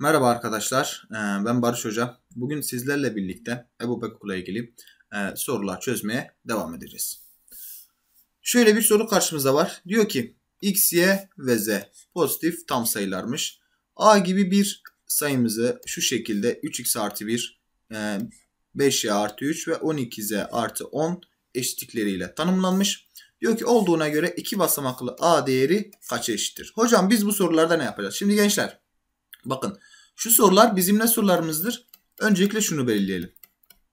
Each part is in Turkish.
Merhaba arkadaşlar, e, ben Barış Hoca. Bugün sizlerle birlikte Ebu Bekuk'la ilgili e, sorular çözmeye devam edeceğiz. Şöyle bir soru karşımıza var. Diyor ki x, y ve z pozitif tam sayılarmış. a gibi bir sayımızı şu şekilde 3x artı 1, 5y e, artı 3 ve 12z artı 10 eşitlikleriyle tanımlanmış. Diyor ki olduğuna göre iki basamaklı a değeri kaç eşittir? Hocam biz bu sorularda ne yapacağız? Şimdi gençler Bakın şu sorular bizim ne sorularımızdır? Öncelikle şunu belirleyelim.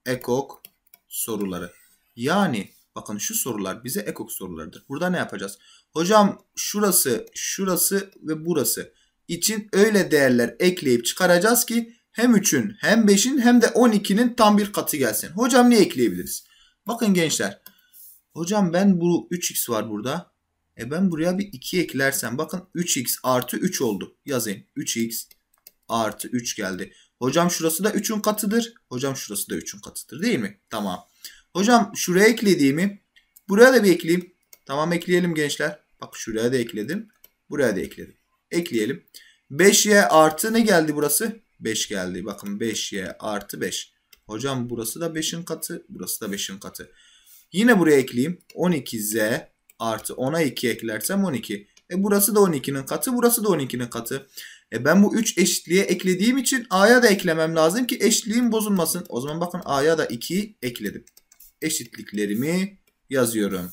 Ekok soruları. Yani bakın şu sorular bize ekok sorularıdır. Burada ne yapacağız? Hocam şurası, şurası ve burası için öyle değerler ekleyip çıkaracağız ki hem 3'ün hem 5'in hem de 12'nin tam bir katı gelsin. Hocam ne ekleyebiliriz? Bakın gençler. Hocam ben bu 3x var burada. E ben buraya bir 2 eklersem bakın 3x artı 3 oldu. Yazayım 3x artı 3 geldi. Hocam şurası da 3'ün katıdır. Hocam şurası da 3'ün katıdır değil mi? Tamam. Hocam şuraya eklediğimi buraya da bir ekleyeyim. Tamam ekleyelim gençler. Bak şuraya da ekledim. Buraya da ekledim. Ekleyelim. 5y artı ne geldi burası? 5 geldi. Bakın 5y artı 5. Hocam burası da 5'in katı. Burası da 5'in katı. Yine buraya ekleyeyim. 12z artı 10'a 2 eklersem 12. E burası da 12'nin katı. Burası da 12'nin katı. E ben bu 3 eşitliğe eklediğim için A'ya da eklemem lazım ki eşitliğim bozulmasın. O zaman bakın A'ya da 2 ekledim. Eşitliklerimi yazıyorum.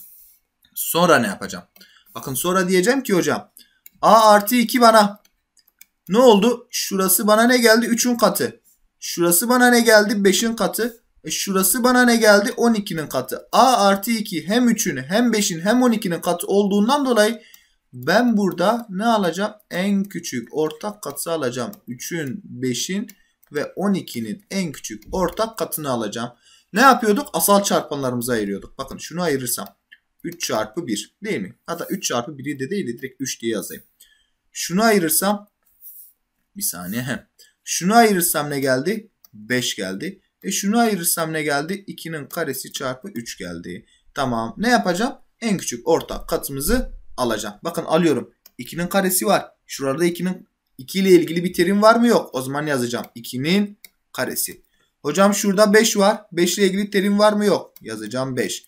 Sonra ne yapacağım? Bakın sonra diyeceğim ki hocam A artı 2 bana ne oldu? Şurası bana ne geldi? 3'ün katı. Şurası bana ne geldi? 5'in katı. E şurası bana ne geldi? 12'nin katı. A artı 2 hem 3'ün hem 5'in hem 12'nin katı olduğundan dolayı ben burada ne alacağım? En küçük ortak katı alacağım. 3'ün, 5'in ve 12'nin en küçük ortak katını alacağım. Ne yapıyorduk? Asal çarpanlarımızı ayırıyorduk. Bakın şunu ayırırsam 3 çarpı 1 değil mi? Hatta 3 çarpı 1'i de değil de direkt 3 diye yazayım. Şunu ayırırsam bir saniye. Heh. Şunu ayırırsam ne geldi? 5 geldi. E şunu ayırırsam ne geldi? 2'nin karesi çarpı 3 geldi. Tamam. Ne yapacağım? En küçük ortak katımızı alacağım. Bakın alıyorum. 2'nin karesi var. Şurada 2'nin 2 ile ilgili bir terim var mı? Yok. O zaman yazacağım. 2'nin karesi. Hocam şurada 5 var. 5 ile ilgili terim var mı? Yok. Yazacağım 5.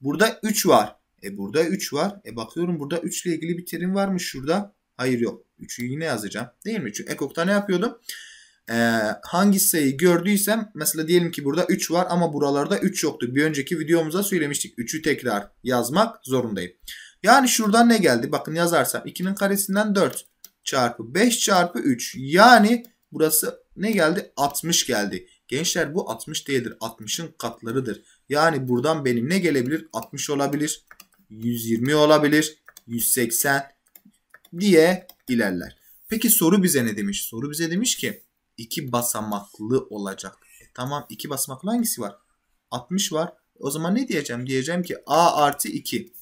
Burada 3 var. E burada 3 var. E bakıyorum burada 3 ile ilgili bir terim var mı şurada? Hayır yok. 3'ü yine yazacağım. Değil mi? Çünkü ekokta ne yapıyordum? Ee, hangi sayıyı gördüysem mesela diyelim ki burada 3 var ama buralarda 3 yoktu. Bir önceki videomuzda söylemiştik. 3'ü tekrar yazmak zorundayım. Yani şuradan ne geldi? Bakın yazarsam 2'nin karesinden 4 çarpı 5 çarpı 3. Yani burası ne geldi? 60 geldi. Gençler bu 60 değildir. 60'ın katlarıdır. Yani buradan benim ne gelebilir? 60 olabilir. 120 olabilir. 180 diye ilerler. Peki soru bize ne demiş? Soru bize demiş ki 2 basamaklı olacak. E, tamam 2 basamaklı hangisi var? 60 var. O zaman ne diyeceğim? Diyeceğim ki a artı 2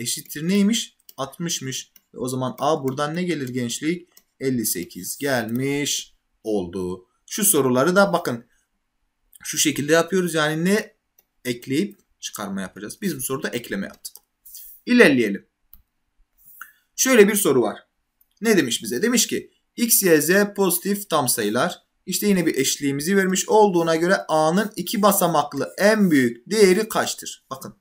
eşittir neymiş? 60'mış. E, o zaman A buradan ne gelir gençlik? 58 gelmiş oldu. Şu soruları da bakın şu şekilde yapıyoruz. Yani ne ekleyip çıkarma yapacağız. Biz bu soruda ekleme yaptık. İlerleyelim. Şöyle bir soru var. Ne demiş bize? Demiş ki x, y, z pozitif tam sayılar. İşte yine bir eşliğimizi vermiş olduğuna göre A'nın iki basamaklı en büyük değeri kaçtır? Bakın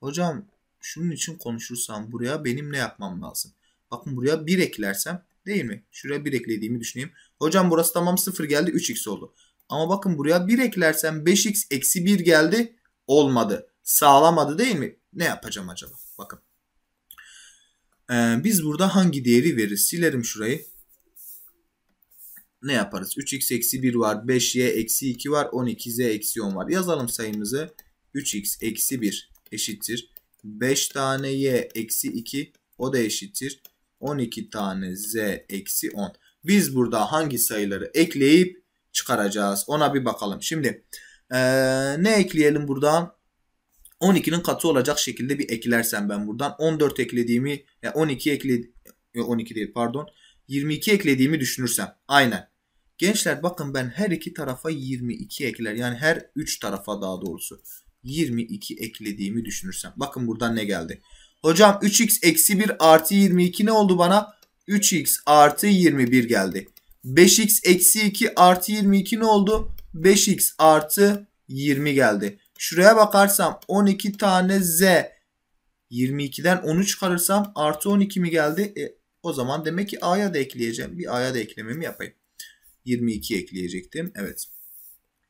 hocam şunun için konuşursam buraya benim ne yapmam lazım? Bakın buraya 1 eklersem değil mi? Şuraya 1 eklediğimi düşüneyim. Hocam burası tamam 0 geldi 3x oldu. Ama bakın buraya 1 eklersem 5x eksi 1 geldi olmadı. Sağlamadı değil mi? Ne yapacağım acaba? Bakın. Ee, biz burada hangi değeri veririz? Silerim şurayı. Ne yaparız? 3x eksi 1 var. 5y eksi 2 var. 12z eksi 10 var. Yazalım sayımızı. 3x eksi 1 eşittir. 5 tane y eksi 2 o da eşittir. 12 tane z eksi 10. Biz burada hangi sayıları ekleyip çıkaracağız ona bir bakalım. Şimdi ee, ne ekleyelim buradan? 12'nin katı olacak şekilde bir eklersem ben buradan 14 eklediğimi yani 12 ekle 12 e, değil pardon 22 eklediğimi düşünürsem aynen. Gençler bakın ben her iki tarafa 22 ekler yani her 3 tarafa daha doğrusu 22 eklediğimi düşünürsem. Bakın buradan ne geldi. Hocam 3x eksi 1 artı 22 ne oldu bana? 3x artı 21 geldi. 5x eksi 2 artı 22 ne oldu? 5x artı 20 geldi. Şuraya bakarsam 12 tane z 22'den 10'u çıkarırsam artı 12 mi geldi? E, o zaman demek ki a'ya da ekleyeceğim. Bir a'ya da eklememi yapayım. 22 ekleyecektim. Evet.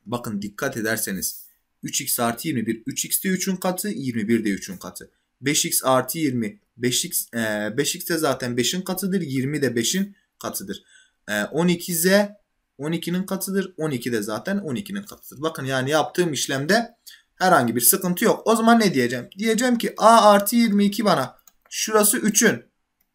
Bakın dikkat ederseniz 3x artı 21 3x de 3'ün katı 21 de 3'ün katı. 5x artı 20 5x, e, 5x de zaten 5'in katıdır 20 de 5'in katıdır. E, 12z 12'nin katıdır 12 de zaten 12'nin katıdır. Bakın yani yaptığım işlemde herhangi bir sıkıntı yok. O zaman ne diyeceğim? Diyeceğim ki a artı 22 bana şurası 3'ün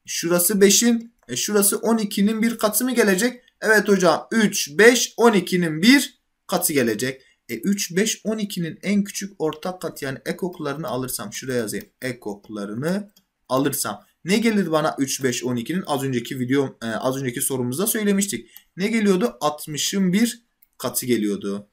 şurası 5'in e, şurası 12'nin bir katı mı gelecek? Evet hocam 3 5 12'nin bir katı gelecek. E 3, 5, 12'nin en küçük ortak kat yani ekoklarını alırsam şuraya yazayım. Ekoklarını alırsam ne gelir bana 3, 5, 12'nin az önceki video e, az önceki sorumuzda söylemiştik. Ne geliyordu? 60'ın bir katı geliyordu.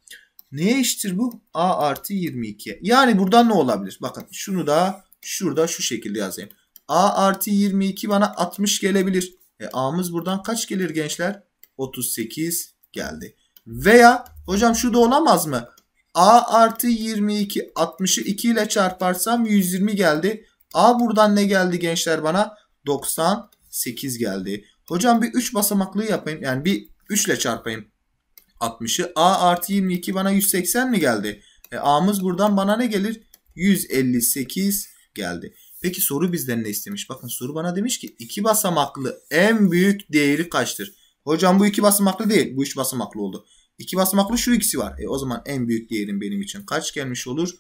Neye eşittir bu? A artı 22. Yani buradan ne olabilir? Bakın şunu da şurada şu şekilde yazayım. A artı 22 bana 60 gelebilir. E, A'mız buradan kaç gelir gençler? 38 geldi. Veya Hocam şu da olamaz mı? A artı 22 60'ı 2 ile çarparsam 120 geldi. A buradan ne geldi gençler bana? 98 geldi. Hocam bir 3 basamaklı yapayım. Yani bir 3 ile çarpayım 60'ı. A artı 22 bana 180 mi geldi? E, A'mız buradan bana ne gelir? 158 geldi. Peki soru bizden ne istemiş? Bakın soru bana demiş ki iki basamaklı en büyük değeri kaçtır? Hocam bu iki basamaklı değil. Bu üç basamaklı oldu. 2 basamaklı şu ikisi var. E, o zaman en büyük değerim benim için kaç gelmiş olur?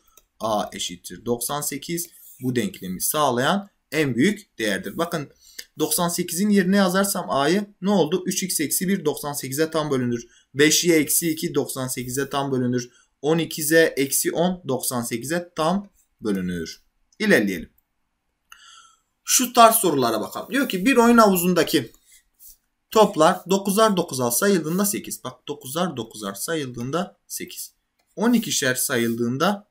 A eşittir 98. Bu denklemi sağlayan en büyük değerdir. Bakın 98'in yerine yazarsam A'yı ne oldu? 3x eksi 1 98'e tam bölünür. 5y eksi 2 98'e tam bölünür. 12z eksi 10 98'e tam bölünür. İlerleyelim. Şu tarz sorulara bakalım. Diyor ki bir oyun havuzundaki Toplar 9'ar 9'ar sayıldığında 8. Bak 9'ar 9'ar sayıldığında 8. 12'şer sayıldığında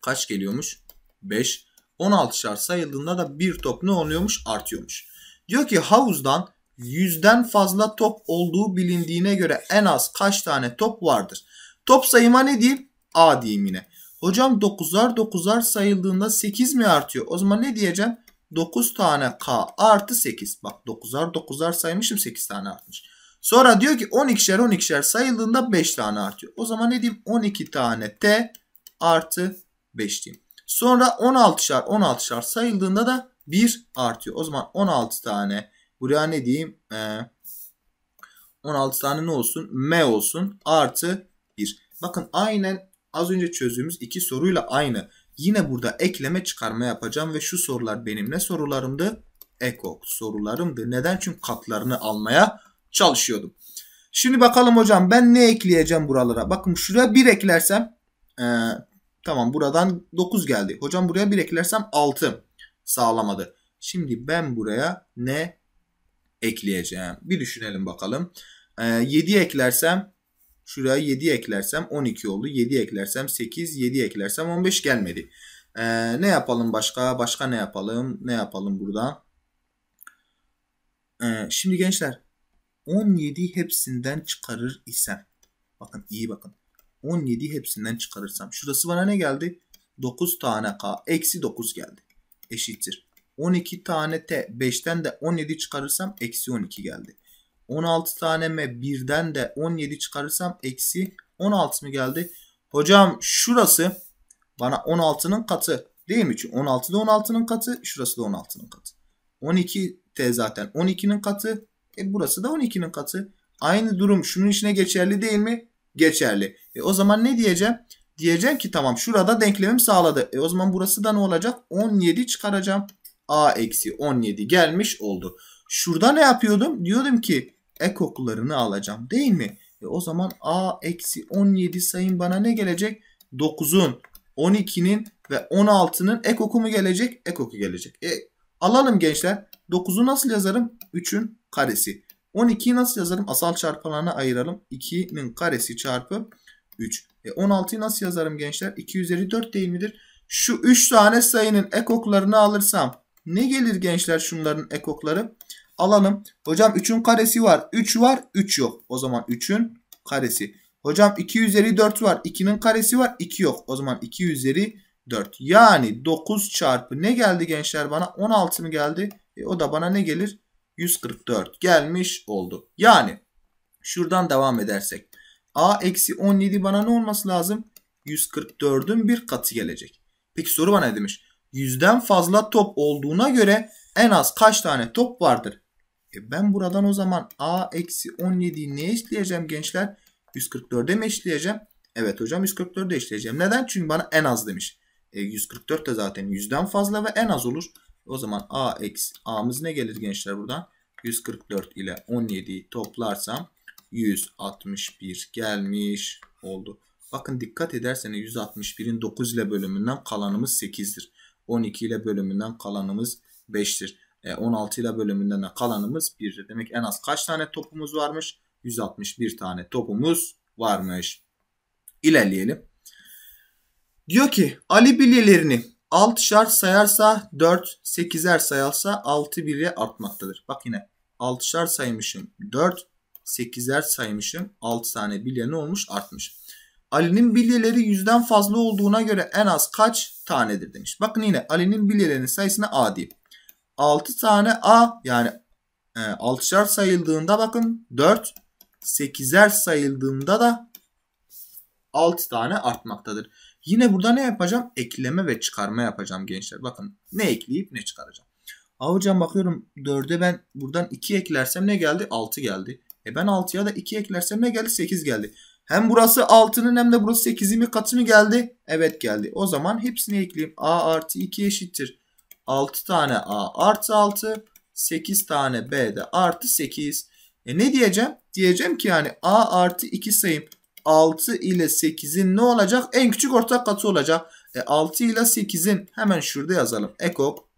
kaç geliyormuş? 5. 16'şer sayıldığında da bir top ne oluyormuş? Artıyormuş. Diyor ki havuzdan 100'den fazla top olduğu bilindiğine göre en az kaç tane top vardır? Top sayıma ne diyeyim? A diyeyim yine. Hocam 9'ar 9'ar sayıldığında 8 mi artıyor? O zaman ne diyeceğim? 9 tane K artı 8. Bak 9'ar 9'ar saymışım 8 tane artmış. Sonra diyor ki 12'şer 12'şer sayıldığında 5 tane artıyor. O zaman ne diyeyim? 12 tane T artı 5 diyeyim. Sonra 16'şer 16'şer sayıldığında da 1 artıyor. O zaman 16 tane buraya ne diyeyim? Ee, 16 tane ne olsun? M olsun. Artı 1. Bakın aynen az önce çözdüğümüz iki soruyla aynı. Yine burada ekleme çıkarma yapacağım ve şu sorular benim ne sorularımdı? Ekok sorularımdı. Neden? Çünkü katlarını almaya çalışıyordum. Şimdi bakalım hocam ben ne ekleyeceğim buralara? Bakın şuraya 1 eklersem ee, tamam buradan 9 geldi. Hocam buraya 1 eklersem 6 sağlamadı. Şimdi ben buraya ne ekleyeceğim? Bir düşünelim bakalım. Ee, 7 eklersem Şuraya 7 eklersem 12 oldu. 7 eklersem 8, 7 eklersem 15 gelmedi. Ee, ne yapalım başka? Başka ne yapalım? Ne yapalım burada? Ee, şimdi gençler 17 hepsinden çıkarır isem. Bakın iyi bakın. 17 hepsinden çıkarırsam. Şurası bana ne geldi? 9 tane K. Eksi 9 geldi. Eşittir. 12 tane T. 5'ten de 17 çıkarırsam eksi 12 geldi. 16 taneme birden de 17 çıkarırsam eksi 16 mı geldi? Hocam şurası bana 16'nın katı değil mi? Çünkü 16 da 16'nın katı şurası da 16'nın katı. 12 de zaten 12'nin katı. E burası da 12'nin katı. Aynı durum şunun içine geçerli değil mi? Geçerli. E o zaman ne diyeceğim? Diyeceğim ki tamam şurada denklemim sağladı. E o zaman burası da ne olacak? 17 çıkaracağım. A eksi 17 gelmiş oldu. Şurada ne yapıyordum? Diyordum ki ekoklarını alacağım değil mi? E o zaman A eksi 17 sayın bana ne gelecek? 9'un, 12'nin ve 16'nın ekoku mu gelecek? Ekoku gelecek. E, alalım gençler. 9'u nasıl yazarım? 3'ün karesi. 12'yi nasıl yazarım? Asal çarpanlarına ayıralım. 2'nin karesi çarpı 3. E 16'yı nasıl yazarım gençler? 2 üzeri 4 değil midir? Şu 3 tane sayının ekoklarını alırsam ne gelir gençler şunların ekokları? alalım. Hocam 3'ün karesi var. 3 var 3 yok. O zaman 3'ün karesi. Hocam 2 üzeri 4 var. 2'nin karesi var 2 yok. O zaman 2 üzeri 4. Yani 9 çarpı ne geldi gençler bana? 16 mı geldi? E, o da bana ne gelir? 144 gelmiş oldu. Yani şuradan devam edersek. A eksi 17 bana ne olması lazım? 144'ün bir katı gelecek. Peki soru bana ne demiş? 100'den fazla top olduğuna göre en az kaç tane top vardır? E ben buradan o zaman a eksi 17'yi neye eşleyeceğim gençler? 144'e mi eşleyeceğim? Evet hocam 144'e eşleyeceğim. Neden? Çünkü bana en az demiş. E, 144 de zaten 100'den fazla ve en az olur. O zaman a eksi a'mız ne gelir gençler buradan? 144 ile 17'yi toplarsam 161 gelmiş oldu. Bakın dikkat ederseniz 161'in 9 ile bölümünden kalanımız 8'dir. 12 ile bölümünden kalanımız 5'tir. 16 e, ile bölümünden de kalanımız 1. Demek en az kaç tane topumuz varmış? 161 tane topumuz varmış. İlerleyelim. Diyor ki Ali bilyelerini 6 şart sayarsa 4, 8'er sayarsa 6 birye artmaktadır. Bak yine 6 şart saymışım 4, 8'er saymışım 6 tane bilye ne olmuş artmış. Ali'nin bilyeleri yüzden fazla olduğuna göre en az kaç tanedir demiş. Bakın yine Ali'nin bilyelerinin sayısına A diyeyim. 6 tane A yani e, sayıldığında bakın 4 8'er sayıldığında da 6 tane artmaktadır. Yine burada ne yapacağım? Ekleme ve çıkarma yapacağım gençler. Bakın ne ekleyip ne çıkaracağım. Aa hocam bakıyorum 4'e ben buradan 2 eklersem ne geldi? 6 geldi. E ben 6'ya da 2 eklersem ne geldi? 8 geldi. Hem burası 6'nın hem de burası 8'in bir katı mı geldi? Evet geldi. O zaman hepsini ekleyeyim. A artı 2 eşittir. 6 tane A artı 6. 8 tane B de artı 8. E ne diyeceğim? Diyeceğim ki yani A artı 2 sayım 6 ile 8'in ne olacak? En küçük ortak katı olacak. E 6 ile 8'in hemen şurada yazalım. Ekok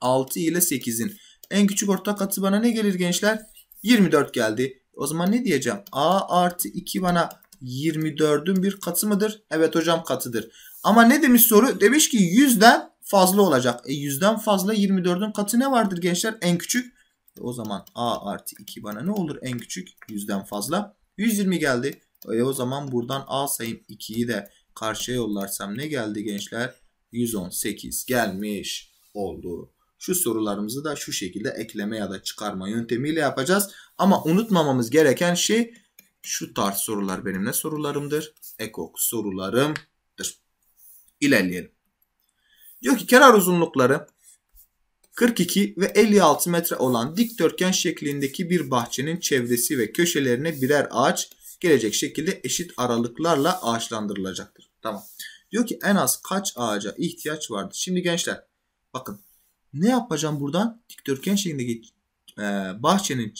6 ile 8'in en küçük ortak katı bana ne gelir gençler? 24 geldi. O zaman ne diyeceğim? A artı 2 bana 24'ün bir katı mıdır? Evet hocam katıdır. Ama ne demiş soru? Demiş ki 100'den fazla olacak. E 100'den fazla 24'ün katı ne vardır gençler? En küçük. E o zaman A artı 2 bana ne olur? En küçük 100'den fazla. 120 geldi. E o zaman buradan A sayım 2'yi de karşıya yollarsam ne geldi gençler? 118 gelmiş oldu. Şu sorularımızı da şu şekilde ekleme ya da çıkarma yöntemiyle yapacağız. Ama unutmamamız gereken şey şu tarz sorular benim ne sorularımdır? Ekok sorularımdır. İlerleyelim. Diyor ki kenar uzunlukları 42 ve 56 metre olan dikdörtgen şeklindeki bir bahçenin çevresi ve köşelerine birer ağaç gelecek şekilde eşit aralıklarla ağaçlandırılacaktır. Tamam. Diyor ki en az kaç ağaca ihtiyaç vardır? Şimdi gençler bakın ne yapacağım buradan? Dikdörtgen şeklindeki e, bahçenin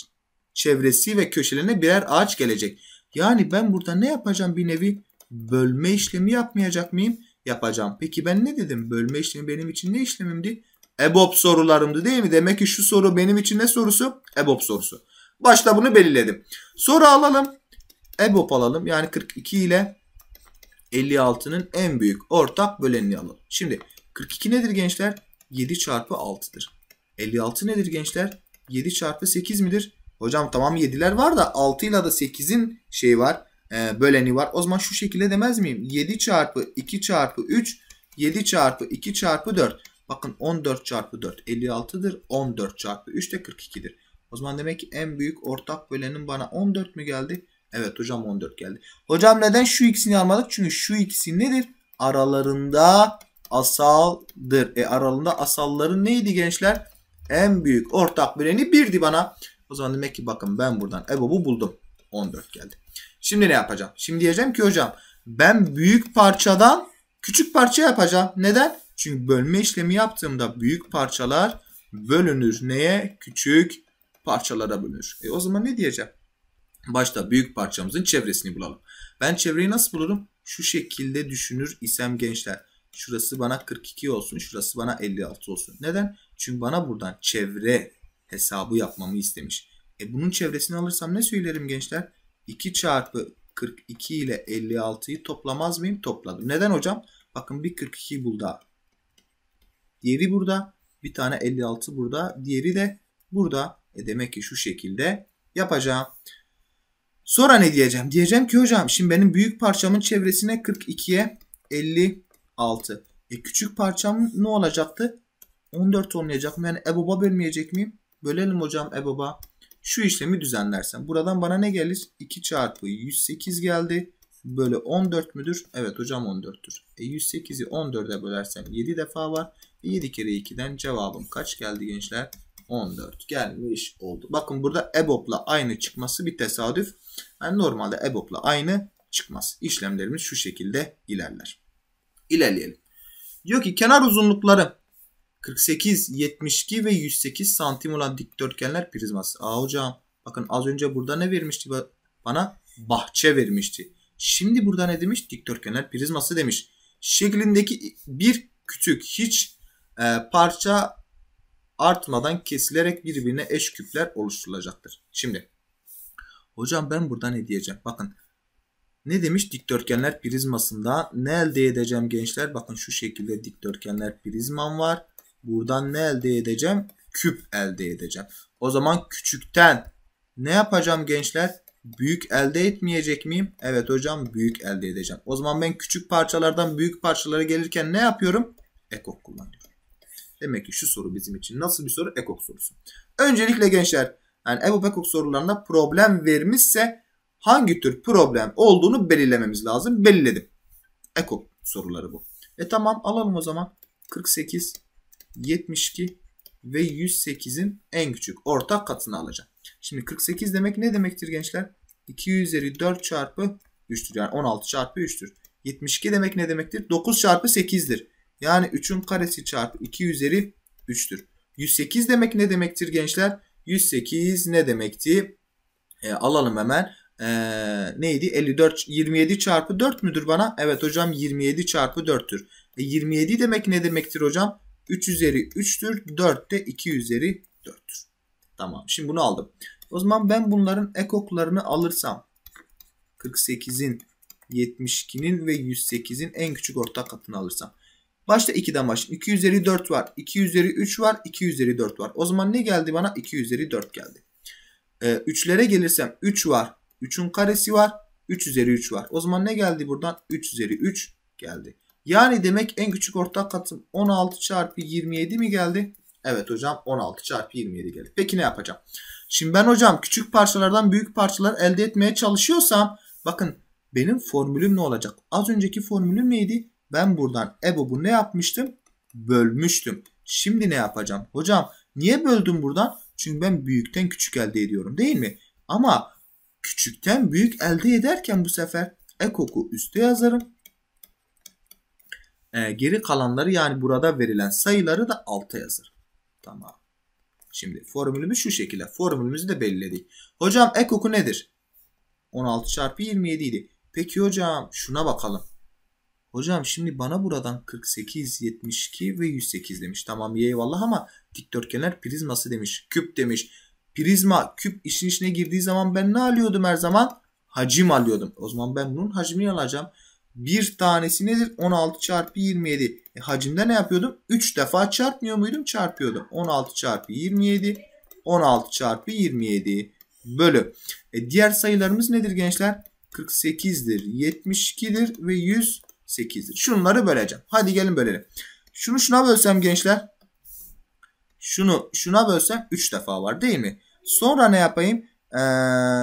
çevresi ve köşelerine birer ağaç gelecek. Yani ben burada ne yapacağım bir nevi bölme işlemi yapmayacak mıyım? yapacağım. Peki ben ne dedim? Bölme işlemi benim için ne işlemimdi? EBOB sorularımdı değil mi? Demek ki şu soru benim için ne sorusu? EBOB sorusu. Başta bunu belirledim. Soru alalım. EBOB alalım. Yani 42 ile 56'nın en büyük ortak bölenini alalım. Şimdi 42 nedir gençler? 7 çarpı 6'dır. 56 nedir gençler? 7 çarpı 8 midir? Hocam tamam 7'ler var da 6 ile de 8'in şeyi var e, böleni var. O zaman şu şekilde demez miyim? 7 çarpı 2 çarpı 3 7 çarpı 2 çarpı 4. Bakın 14 çarpı 4 56'dır. 14 çarpı 3 de 42'dir. O zaman demek ki en büyük ortak bölenin bana 14 mü geldi? Evet hocam 14 geldi. Hocam neden şu ikisini almadık? Çünkü şu ikisi nedir? Aralarında asaldır. E aralığında asalları neydi gençler? En büyük ortak böleni 1'di bana. O zaman demek ki bakın ben buradan EBOB'u buldum. 14 geldi. Şimdi ne yapacağım? Şimdi diyeceğim ki hocam ben büyük parçadan küçük parça yapacağım. Neden? Çünkü bölme işlemi yaptığımda büyük parçalar bölünür. Neye? Küçük parçalara bölünür. E o zaman ne diyeceğim? Başta büyük parçamızın çevresini bulalım. Ben çevreyi nasıl bulurum? Şu şekilde düşünür isem gençler. Şurası bana 42 olsun, şurası bana 56 olsun. Neden? Çünkü bana buradan çevre hesabı yapmamı istemiş. E bunun çevresini alırsam ne söylerim gençler? 2 çarpı 42 ile 56'yı toplamaz mıyım? Topladım. Neden hocam? Bakın bir 42 burada. Diğeri burada. Bir tane 56 burada. Diğeri de burada. E demek ki şu şekilde yapacağım. Sonra ne diyeceğim? Diyeceğim ki hocam şimdi benim büyük parçamın çevresine 42'ye 56. E küçük parçam ne olacaktı? 14 olmayacak mı? Yani ebaba bölmeyecek miyim? Bölelim hocam ebaba. Şu işlemi düzenlersem. Buradan bana ne gelir? 2 çarpı 108 geldi. Böyle 14 müdür? Evet hocam 14'tür. E 108'i 14'e bölersem 7 defa var. 7 e, kere 2'den cevabım kaç geldi gençler? 14 gelmiş oldu. Bakın burada EBOB'la aynı çıkması bir tesadüf. Yani normalde EBOB'la aynı çıkmaz. İşlemlerimiz şu şekilde ilerler. İlerleyelim. Diyor ki kenar uzunlukları 48, 72 ve 108 santim olan dikdörtgenler prizması. Aa hocam bakın az önce burada ne vermişti bana? Bahçe vermişti. Şimdi burada ne demiş? Dikdörtgenler prizması demiş. Şeklindeki bir küçük hiç e, parça artmadan kesilerek birbirine eş küpler oluşturulacaktır. Şimdi hocam ben burada ne diyeceğim? Bakın ne demiş dikdörtgenler prizmasında ne elde edeceğim gençler? Bakın şu şekilde dikdörtgenler prizmam var. Buradan ne elde edeceğim? Küp elde edeceğim. O zaman küçükten ne yapacağım gençler? Büyük elde etmeyecek miyim? Evet hocam büyük elde edeceğim. O zaman ben küçük parçalardan büyük parçalara gelirken ne yapıyorum? Ekok kullanıyorum. Demek ki şu soru bizim için nasıl bir soru? Ekok sorusu. Öncelikle gençler yani Ebu Pekok sorularında problem vermişse hangi tür problem olduğunu belirlememiz lazım. Belirledim. Ekok soruları bu. E tamam alalım o zaman. 48 72 ve 108'in en küçük ortak katını alacağım. Şimdi 48 demek ne demektir gençler? 2 üzeri 4 çarpı 3'tür. Yani 16 çarpı 3'tür. 72 demek ne demektir? 9 çarpı 8'dir. Yani 3'ün karesi çarpı 2 üzeri 3'tür. 108 demek ne demektir gençler? 108 ne demekti? E, alalım hemen. E, neydi? 54 27 çarpı 4 müdür bana? Evet hocam 27 çarpı 4'tür. E, 27 demek ne demektir hocam? 3 üzeri 3'tür. 4 de 2 üzeri 4'tür. Tamam şimdi bunu aldım. O zaman ben bunların ekoklarını alırsam 48'in 72'nin ve 108'in en küçük ortak katını alırsam. Başta 2'den başlayayım. 2 üzeri 4 var. 2 üzeri 3 var. 2 üzeri 4 var. O zaman ne geldi bana? 2 üzeri 4 geldi. 3'lere ee, gelirsem 3 var. 3'ün karesi var. 3 üzeri 3 var. O zaman ne geldi buradan? 3 üzeri 3 geldi. Yani demek en küçük ortak katım 16 çarpı 27 mi geldi? Evet hocam 16 çarpı 27 geldi. Peki ne yapacağım? Şimdi ben hocam küçük parçalardan büyük parçalar elde etmeye çalışıyorsam bakın benim formülüm ne olacak? Az önceki formülüm neydi? Ben buradan EBOB'u ne yapmıştım? Bölmüştüm. Şimdi ne yapacağım? Hocam niye böldüm buradan? Çünkü ben büyükten küçük elde ediyorum değil mi? Ama küçükten büyük elde ederken bu sefer ekoku üste yazarım. E, geri kalanları yani burada verilen sayıları da alta yazır. Tamam. Şimdi formülümüz şu şekilde. Formülümüzü de belirledik. Hocam ekoku nedir? 16 çarpı 27 idi. Peki hocam şuna bakalım. Hocam şimdi bana buradan 48, 72 ve 108 demiş. Tamam eyvallah ama dikdörtgenler prizması demiş. Küp demiş. Prizma küp işin içine girdiği zaman ben ne alıyordum her zaman? Hacim alıyordum. O zaman ben bunun hacmini alacağım bir tanesi nedir? 16 çarpı 27. E, hacimde ne yapıyordum? 3 defa çarpmıyor muydum? Çarpıyordum. 16 çarpı 27. 16 çarpı 27 bölü. E, diğer sayılarımız nedir gençler? 48'dir, 72'dir ve 108'dir. Şunları böleceğim. Hadi gelin bölelim. Şunu şuna bölsem gençler. Şunu şuna bölsem 3 defa var değil mi? Sonra ne yapayım? Ee,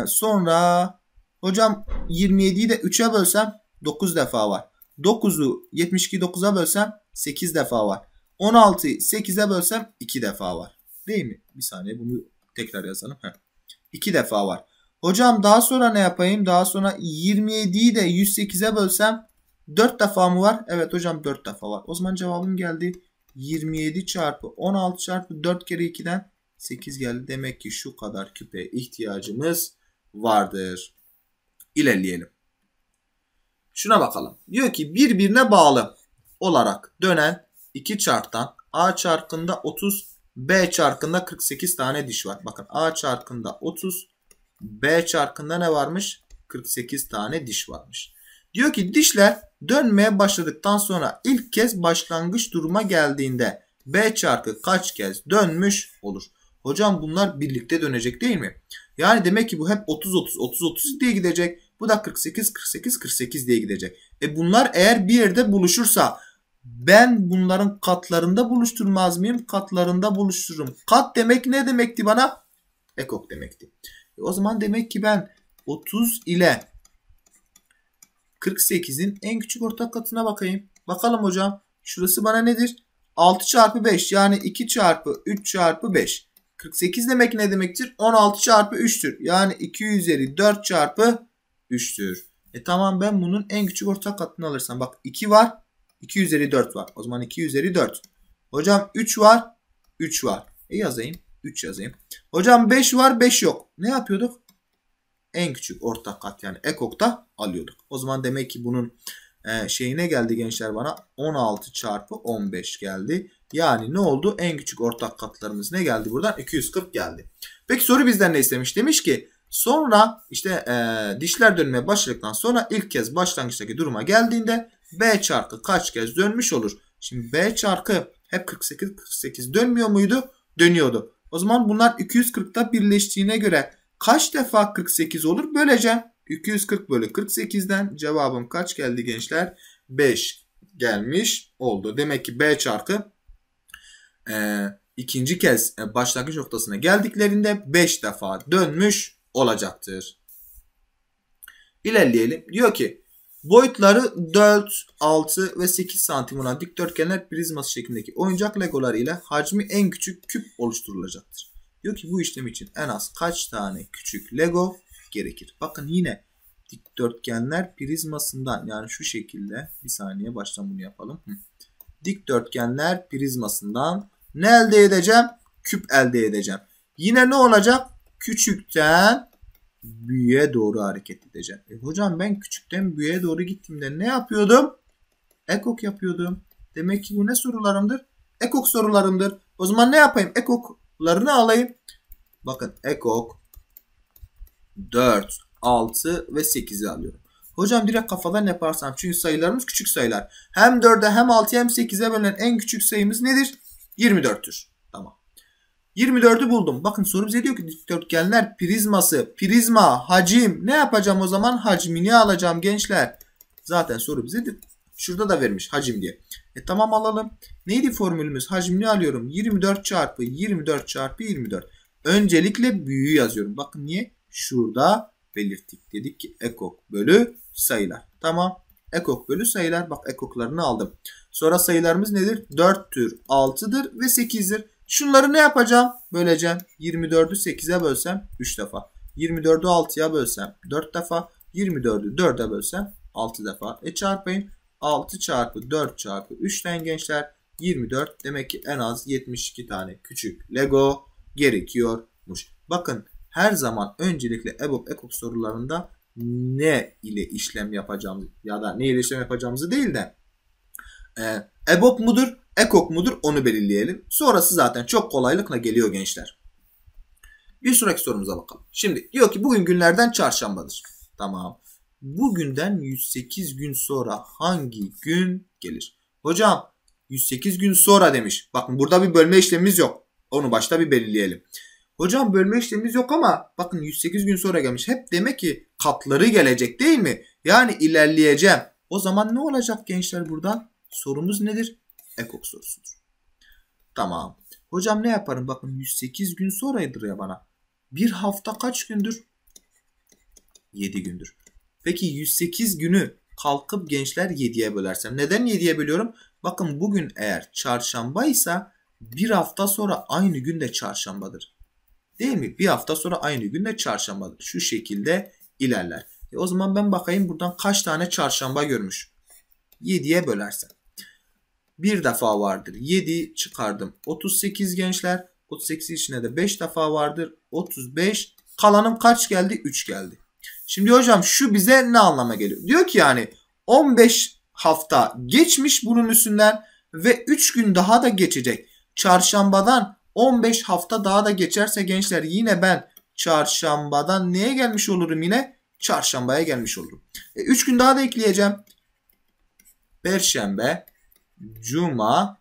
sonra hocam 27'yi de 3'e bölsem 9 defa var. 9'u 72 9'a bölsem 8 defa var. 16'yı 8'e bölsem 2 defa var. Değil mi? Bir saniye bunu tekrar yazalım. Heh. 2 defa var. Hocam daha sonra ne yapayım? Daha sonra 27'yi de 108'e bölsem 4 defa mı var? Evet hocam 4 defa var. O zaman cevabım geldi. 27 çarpı 16 çarpı 4 kere 2'den 8 geldi. Demek ki şu kadar küpe ihtiyacımız vardır. İlerleyelim. Şuna bakalım. Diyor ki birbirine bağlı olarak dönen iki çarktan A çarkında 30, B çarkında 48 tane diş var. Bakın A çarkında 30, B çarkında ne varmış? 48 tane diş varmış. Diyor ki dişler dönmeye başladıktan sonra ilk kez başlangıç duruma geldiğinde B çarkı kaç kez dönmüş olur. Hocam bunlar birlikte dönecek değil mi? Yani demek ki bu hep 30-30-30-30 diye gidecek. Bu da 48, 48, 48 diye gidecek. E bunlar eğer bir yerde buluşursa ben bunların katlarında buluşturmaz mıyım? Katlarında buluştururum. Kat demek ne demekti bana? Ekok demekti. E o zaman demek ki ben 30 ile 48'in en küçük ortak katına bakayım. Bakalım hocam. Şurası bana nedir? 6 çarpı 5 yani 2 çarpı 3 çarpı 5. 48 demek ne demektir? 16 çarpı 3'tür. Yani 2 üzeri 4 çarpı 3'tür. E tamam ben bunun en küçük ortak katını alırsam. Bak 2 var. 2 üzeri 4 var. O zaman 2 üzeri 4. Hocam 3 var. 3 var. E yazayım. 3 yazayım. Hocam 5 var 5 yok. Ne yapıyorduk? En küçük ortak kat yani ekokta alıyorduk. O zaman demek ki bunun e, şeyine geldi gençler bana 16 çarpı 15 geldi. Yani ne oldu? En küçük ortak katlarımız ne geldi buradan? 240 geldi. Peki soru bizden ne istemiş? Demiş ki Sonra işte e, dişler dönmeye başladıktan sonra ilk kez başlangıçtaki duruma geldiğinde B çarkı kaç kez dönmüş olur? Şimdi B çarkı hep 48 48 dönmüyor muydu? Dönüyordu. O zaman bunlar 240'ta birleştiğine göre kaç defa 48 olur? Böylece 240 bölü 48'den cevabım kaç geldi gençler? 5 gelmiş oldu. Demek ki B çarkı e, ikinci kez e, başlangıç noktasına geldiklerinde 5 defa dönmüş olacaktır. İlerleyelim. Diyor ki boyutları 4, 6 ve 8 santim olan dikdörtgenler prizması şeklindeki oyuncak legolar ile hacmi en küçük küp oluşturulacaktır. Diyor ki bu işlem için en az kaç tane küçük lego gerekir? Bakın yine dikdörtgenler prizmasından yani şu şekilde bir saniye baştan bunu yapalım. Dikdörtgenler prizmasından ne elde edeceğim? Küp elde edeceğim. Yine ne olacak? küçükten büyüğe doğru hareket edeceğim. E hocam ben küçükten büyüğe doğru gittiğimde ne yapıyordum? Ekok yapıyordum. Demek ki bu ne sorularımdır? Ekok sorularımdır. O zaman ne yapayım? Ekoklarını alayım. Bakın ekok 4, 6 ve 8'i alıyorum. Hocam direkt kafadan yaparsam çünkü sayılarımız küçük sayılar. Hem 4'e hem 6'ya hem 8'e bölünen en küçük sayımız nedir? 24'tür. 24'ü buldum. Bakın soru bize diyor ki dikdörtgenler prizması, prizma, hacim. Ne yapacağım o zaman? Hacmini alacağım gençler. Zaten soru bize şurada da vermiş hacim diye. E tamam alalım. Neydi formülümüz? Hacmini alıyorum. 24 çarpı 24 çarpı 24. Öncelikle büyüğü yazıyorum. Bakın niye? Şurada belirttik. Dedik ki ekok bölü sayılar. Tamam. Ekok bölü sayılar. Bak ekoklarını aldım. Sonra sayılarımız nedir? 4'tür, 6'dır ve 8'dir. Şunları ne yapacağım? Böleceğim. 24'ü 8'e bölsem 3 defa. 24'ü 6'ya bölsem 4 defa. 24'ü 4'e bölsem 6 defa. E çarpayım. 6 çarpı 4 çarpı 3'ten gençler 24. Demek ki en az 72 tane küçük Lego gerekiyormuş. Bakın her zaman öncelikle EBOB EKOB sorularında ne ile işlem yapacağımızı ya da ne ile işlem yapacağımızı değil de e, ee, EBOB mudur, EKOK mudur onu belirleyelim. Sonrası zaten çok kolaylıkla geliyor gençler. Bir sonraki sorumuza bakalım. Şimdi diyor ki bugün günlerden çarşambadır. Tamam. Bugünden 108 gün sonra hangi gün gelir? Hocam 108 gün sonra demiş. Bakın burada bir bölme işlemimiz yok. Onu başta bir belirleyelim. Hocam bölme işlemimiz yok ama bakın 108 gün sonra gelmiş. Hep demek ki katları gelecek değil mi? Yani ilerleyeceğim. O zaman ne olacak gençler burada? Sorumuz nedir? Ekok sorusudur. Tamam. Hocam ne yaparım? Bakın 108 gün sonraydır ya bana. Bir hafta kaç gündür? 7 gündür. Peki 108 günü kalkıp gençler 7'ye bölersem. Neden 7'ye bölüyorum? Bakın bugün eğer çarşamba ise bir hafta sonra aynı günde çarşambadır. Değil mi? Bir hafta sonra aynı günde çarşambadır. Şu şekilde ilerler. E o zaman ben bakayım buradan kaç tane çarşamba görmüş. 7'ye bölersem bir defa vardır. 7'yi çıkardım. 38 gençler. 38 içine de 5 defa vardır. 35. Kalanım kaç geldi? 3 geldi. Şimdi hocam şu bize ne anlama geliyor? Diyor ki yani 15 hafta geçmiş bunun üstünden ve 3 gün daha da geçecek. Çarşambadan 15 hafta daha da geçerse gençler yine ben çarşambadan neye gelmiş olurum yine? Çarşambaya gelmiş olurum. 3 e, gün daha da ekleyeceğim. Perşembe, Cuma.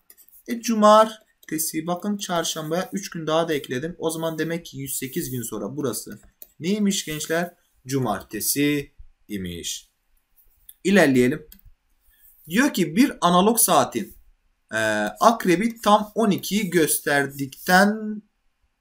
E cumartesi. Bakın çarşambaya 3 gün daha da ekledim. O zaman demek ki 108 gün sonra burası. Neymiş gençler? Cumartesi imiş. İlerleyelim. Diyor ki bir analog saatin e, akrebi tam 12'yi gösterdikten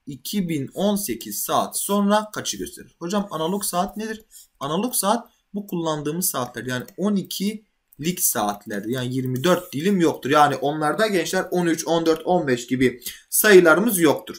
2018 saat sonra kaçı gösterir? Hocam analog saat nedir? Analog saat bu kullandığımız saatler yani 12 lig saatleri yani 24 dilim yoktur. Yani onlarda gençler 13, 14, 15 gibi sayılarımız yoktur.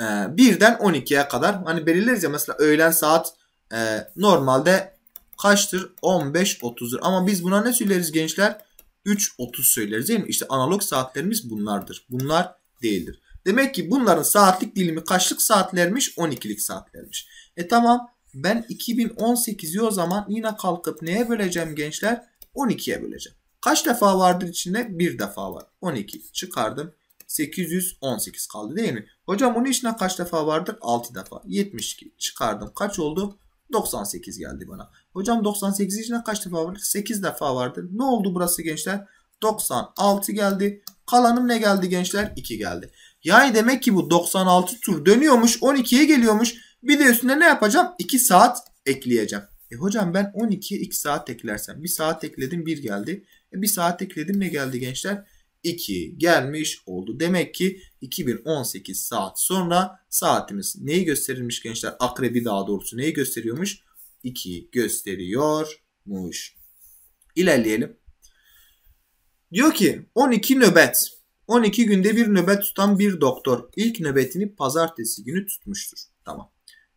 Ee, birden 12'ye kadar hani belirleriz ya mesela öğlen saat e, normalde kaçtır? 15.30'dur. Ama biz buna ne söyleriz gençler? 3.30 söyleriz değil mi? İşte analog saatlerimiz bunlardır. Bunlar değildir. Demek ki bunların saatlik dilimi kaçlık saatlermiş? 12'lik saatlermiş. E tamam ben 2018'i o zaman yine kalkıp neye böleceğim gençler? 12'ye böleceğim. Kaç defa vardır içinde? Bir defa var. 12 çıkardım. 818 kaldı değil mi? Hocam bunun içinde kaç defa vardır? 6 defa. 72 çıkardım. Kaç oldu? 98 geldi bana. Hocam 98 içinde kaç defa vardır? 8 defa vardır. Ne oldu burası gençler? 96 geldi. Kalanım ne geldi gençler? 2 geldi. Yani demek ki bu 96 tur dönüyormuş. 12'ye geliyormuş. Bir de üstüne ne yapacağım? 2 saat ekleyeceğim. E hocam ben 12'ye 2 saat eklersem. 1 saat ekledim 1 geldi. E 1 saat ekledim ne geldi gençler? 2 gelmiş oldu. Demek ki 2018 saat sonra saatimiz neyi gösterilmiş gençler? Akrebi daha doğrusu neyi gösteriyormuş? 2 gösteriyormuş. İlerleyelim. Diyor ki 12 nöbet. 12 günde bir nöbet tutan bir doktor ilk nöbetini pazartesi günü tutmuştur. Tamam.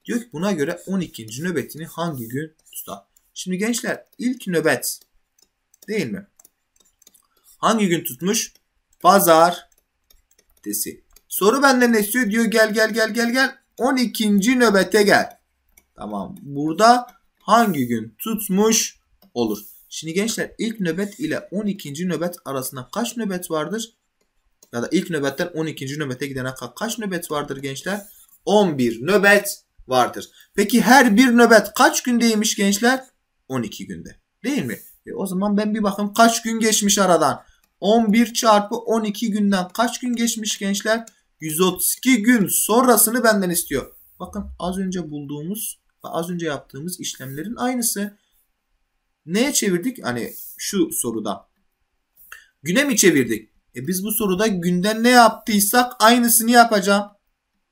Diyor ki buna göre 12. nöbetini hangi gün tutar? Şimdi gençler ilk nöbet değil mi? Hangi gün tutmuş? Pazar desi. Soru benden ne istiyor? Diyor gel gel gel gel gel 12. nöbete gel. Tamam. Burada hangi gün tutmuş olur? Şimdi gençler ilk nöbet ile 12. nöbet arasında kaç nöbet vardır? Ya da ilk nöbetten 12. nöbete gidene kaç nöbet vardır gençler? 11 nöbet vardır. Peki her bir nöbet kaç gündeymiş gençler? 12 günde. Değil mi? E o zaman ben bir bakın kaç gün geçmiş aradan. 11 çarpı 12 günden kaç gün geçmiş gençler? 132 gün sonrasını benden istiyor. Bakın az önce bulduğumuz ve az önce yaptığımız işlemlerin aynısı. Neye çevirdik? Hani şu soruda. Güne mi çevirdik? E biz bu soruda günden ne yaptıysak aynısını yapacağım.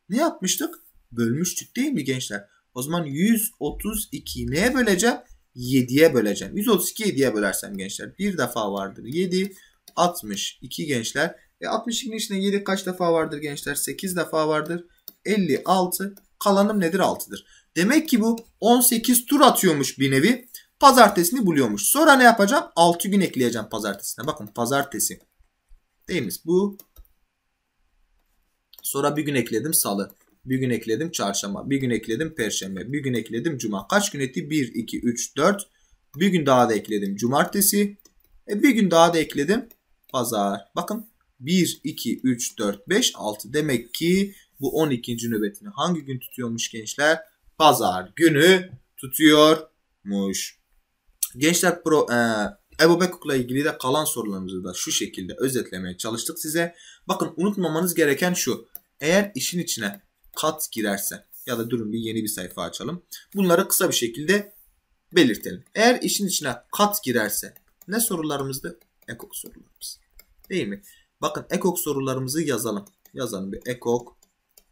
Ne yapmıştık? bölmüştük değil mi gençler? O zaman 132'yi neye böleceğim? 7'ye böleceğim. 132 7'ye bölersem gençler bir defa vardır. 7 62 gençler. E 62'nin içinde 7 kaç defa vardır gençler? 8 defa vardır. 56 kalanım nedir? 6'dır. Demek ki bu 18 tur atıyormuş bir nevi. Pazartesini buluyormuş. Sonra ne yapacağım? 6 gün ekleyeceğim pazartesine. Bakın pazartesi. Değil mi? Bu. Sonra bir gün ekledim salı. Bir gün ekledim çarşamba. Bir gün ekledim perşembe. Bir gün ekledim cuma. Kaç gün etti? 1, 2, 3, 4. Bir gün daha da ekledim cumartesi. E bir gün daha da ekledim pazar. Bakın 1, 2, 3, 4, 5, 6. Demek ki bu 12. nöbetini hangi gün tutuyormuş gençler? Pazar günü tutuyormuş. Gençler pro, e, Ebu Bekuk'la ilgili de kalan sorularımızı da şu şekilde özetlemeye çalıştık size. Bakın unutmamanız gereken şu. Eğer işin içine kat girerse ya da durun bir yeni bir sayfa açalım. Bunları kısa bir şekilde belirtelim. Eğer işin içine kat girerse ne sorularımızdı? Ekok sorularımız. Değil mi? Bakın ekok sorularımızı yazalım. Yazalım bir ekok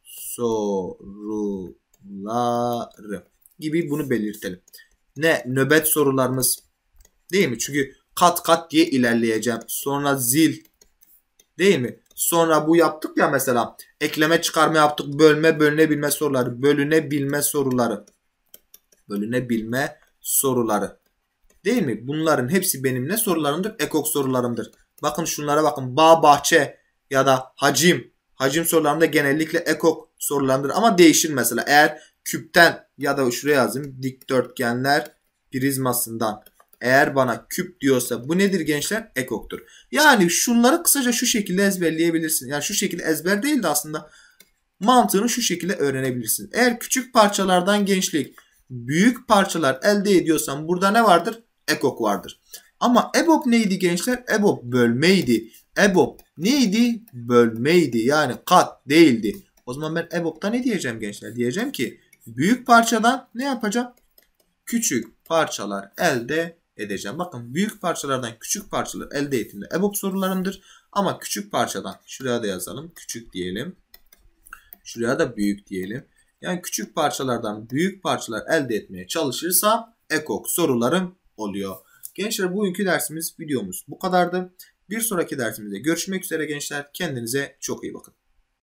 soruları gibi bunu belirtelim. Ne nöbet sorularımız değil mi? Çünkü kat kat diye ilerleyeceğim. Sonra zil değil mi? Sonra bu yaptık ya mesela ekleme çıkarma yaptık. Bölme, bölünebilme soruları. Bölünebilme soruları. Bölünebilme soruları. Değil mi? Bunların hepsi benim ne sorularımdır? Ekok sorularımdır. Bakın şunlara bakın. Bağ, bahçe ya da hacim. Hacim sorularında genellikle ekok sorularımdır. Ama değişir mesela. Eğer küpten ya da şuraya yazayım. Dikdörtgenler prizmasından eğer bana küp diyorsa bu nedir gençler? Ekoktur. Yani şunları kısaca şu şekilde ezberleyebilirsin. Yani şu şekilde ezber değil de aslında mantığını şu şekilde öğrenebilirsin. Eğer küçük parçalardan gençlik, büyük parçalar elde ediyorsan burada ne vardır? Ekok vardır. Ama EBOB neydi gençler? EBOB bölmeydi. EBOB neydi? Bölmeydi. Yani kat değildi. O zaman ben EBOB'da ne diyeceğim gençler? Diyeceğim ki büyük parçadan ne yapacağım? Küçük parçalar elde edeceğim. Bakın büyük parçalardan küçük parçalar elde ettiğimde EBOB sorularımdır. Ama küçük parçadan şuraya da yazalım. Küçük diyelim. Şuraya da büyük diyelim. Yani küçük parçalardan büyük parçalar elde etmeye çalışırsa ekok sorularım oluyor. Gençler bugünkü dersimiz videomuz bu kadardı. Bir sonraki dersimizde görüşmek üzere gençler. Kendinize çok iyi bakın.